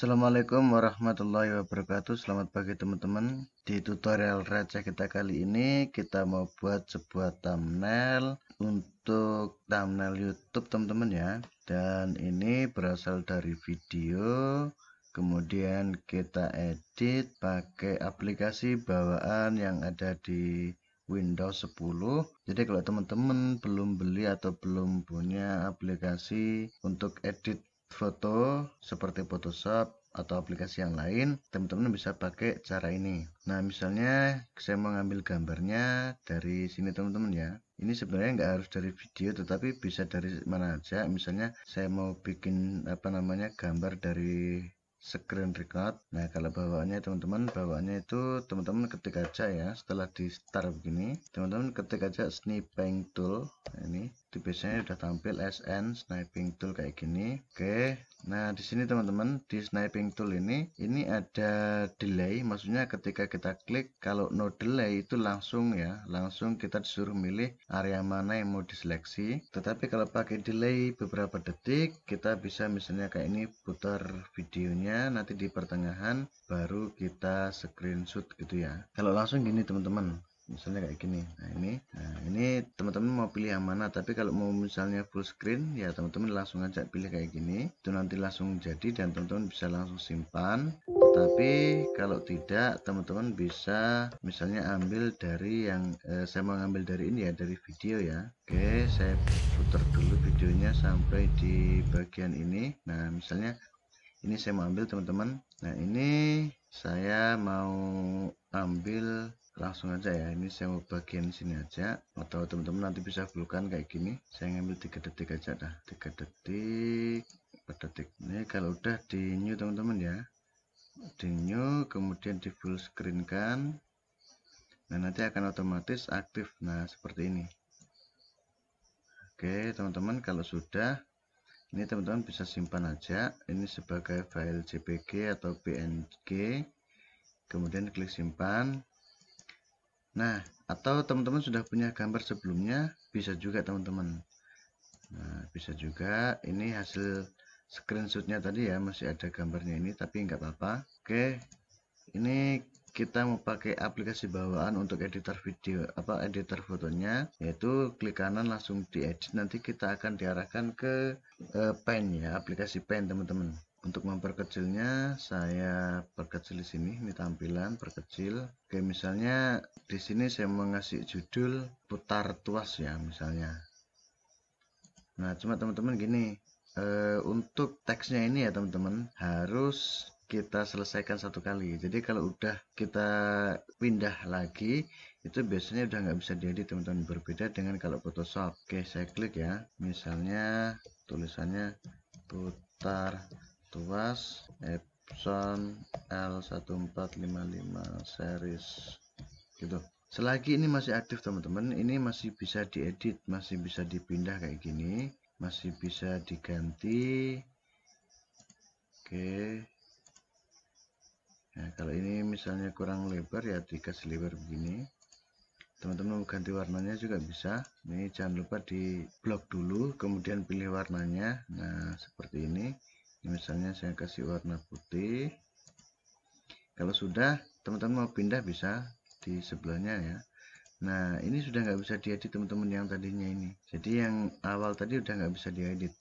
Assalamualaikum warahmatullahi wabarakatuh Selamat pagi teman-teman Di tutorial receh kita kali ini Kita mau buat sebuah thumbnail Untuk thumbnail youtube teman-teman ya Dan ini berasal dari video Kemudian kita edit pakai aplikasi bawaan yang ada di Windows 10 jadi kalau teman-teman belum beli atau belum punya aplikasi untuk edit foto seperti Photoshop atau aplikasi yang lain, teman-teman bisa pakai cara ini. Nah, misalnya saya mau ngambil gambarnya dari sini teman-teman ya. Ini sebenarnya nggak harus dari video, tetapi bisa dari mana aja. Misalnya saya mau bikin apa namanya gambar dari screen record nah kalau bawaannya teman-teman bawaannya itu teman-teman ketik aja ya setelah di start begini teman-teman ketik aja sniping tool nah, ini itu biasanya sudah tampil SN sniping tool kayak gini oke nah di sini teman-teman di sniping tool ini ini ada delay maksudnya ketika kita klik kalau no delay itu langsung ya langsung kita disuruh milih area mana yang mau diseleksi tetapi kalau pakai delay beberapa detik kita bisa misalnya kayak ini putar videonya gambarnya nanti di pertengahan baru kita screenshot gitu ya kalau langsung gini teman-teman misalnya kayak gini nah ini nah ini teman-teman mau pilih yang mana tapi kalau mau misalnya full screen ya teman-teman langsung aja pilih kayak gini itu nanti langsung jadi dan teman-teman bisa langsung simpan tapi kalau tidak teman-teman bisa misalnya ambil dari yang eh, saya mau ambil dari ini ya dari video ya oke saya putar dulu videonya sampai di bagian ini nah misalnya ini saya mau ambil teman-teman nah ini saya mau ambil langsung aja ya ini saya mau bagian sini aja atau teman-teman nanti bisa bulukan kayak gini saya ngambil tiga detik aja dah tiga detik per detik ini kalau udah di new teman-teman ya di new kemudian di full screen kan nah nanti akan otomatis aktif nah seperti ini oke teman-teman kalau sudah ini teman-teman bisa simpan aja ini sebagai file jpg atau png kemudian klik simpan nah atau teman-teman sudah punya gambar sebelumnya bisa juga teman-teman nah bisa juga ini hasil screenshotnya tadi ya masih ada gambarnya ini tapi nggak apa-apa oke ini kita mau pakai aplikasi bawaan untuk editor video apa editor fotonya yaitu klik kanan langsung di edit nanti kita akan diarahkan ke uh, pen ya aplikasi pen teman-teman untuk memperkecilnya saya perkecil di sini ini tampilan perkecil oke misalnya di sini saya mengasih judul putar tuas ya misalnya nah cuma teman-teman gini uh, untuk teksnya ini ya teman-teman harus kita selesaikan satu kali jadi kalau udah kita pindah lagi itu biasanya udah nggak bisa diedit teman-teman berbeda dengan kalau Photoshop oke saya klik ya misalnya tulisannya putar tuas Epson L1455 series gitu selagi ini masih aktif teman-teman ini masih bisa diedit masih bisa dipindah kayak gini masih bisa diganti oke Nah, kalau ini misalnya kurang lebar ya dikasih lebar begini. Teman-teman mau ganti warnanya juga bisa. Ini jangan lupa di blok dulu, kemudian pilih warnanya. Nah, seperti ini. ini misalnya saya kasih warna putih. Kalau sudah, teman-teman mau pindah bisa di sebelahnya ya. Nah, ini sudah nggak bisa diedit teman-teman yang tadinya ini. Jadi yang awal tadi udah nggak bisa diedit.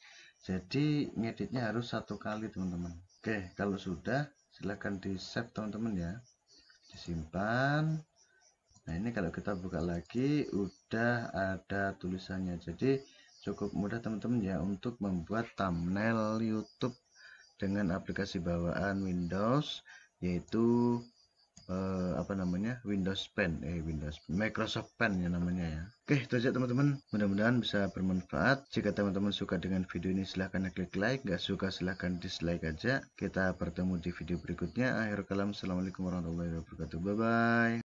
Jadi ngeditnya harus satu kali teman-teman. Oke, kalau sudah silahkan di save teman-teman ya disimpan nah ini kalau kita buka lagi udah ada tulisannya jadi cukup mudah teman-teman ya untuk membuat thumbnail YouTube dengan aplikasi bawaan Windows yaitu eh, apa namanya Windows Pen eh Windows Microsoft Pen ya namanya ya oke itu aja teman-teman mudah-mudahan bisa bermanfaat jika teman-teman suka dengan video ini silahkan klik like gak suka silahkan dislike aja kita bertemu di video berikutnya akhir kalam assalamualaikum warahmatullahi wabarakatuh bye bye